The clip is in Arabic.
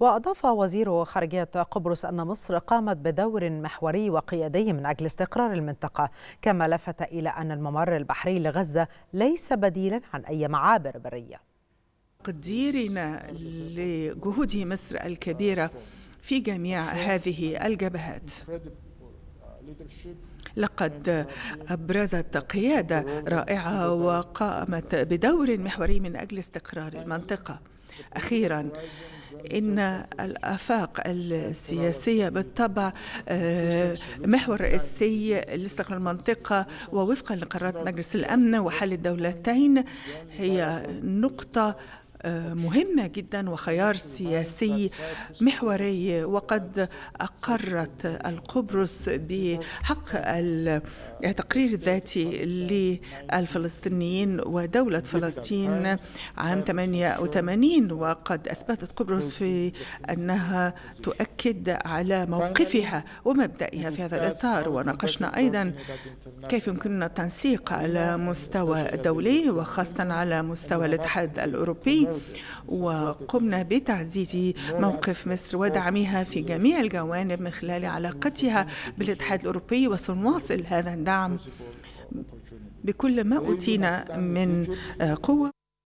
وأضاف وزير خارجية قبرص أن مصر قامت بدور محوري وقيادي من أجل استقرار المنطقة كما لفت إلى أن الممر البحري لغزة ليس بديلا عن أي معابر برية تقديرنا لجهود مصر الكبيرة في جميع هذه الجبهات لقد أبرزت قيادة رائعة وقامت بدور محوري من أجل استقرار المنطقة أخيراً إن الآفاق السياسية بالطبع آه، محور رئيسي لاستقرار المنطقة ووفقا لقرارات مجلس الأمن وحل الدولتين هي نقطة مهمة جدا وخيار سياسي محوري وقد أقرت القبرص بحق التقرير الذاتي للفلسطينيين ودولة فلسطين عام 88 وقد أثبتت قبرص في أنها تؤكد على موقفها ومبدئها في هذا الإطار وناقشنا أيضا كيف يمكننا التنسيق على مستوى دولي وخاصة على مستوى الاتحاد الأوروبي وقمنا بتعزيز موقف مصر ودعمها في جميع الجوانب من خلال علاقتها بالاتحاد الأوروبي وسنواصل هذا الدعم بكل ما أوتينا من قوة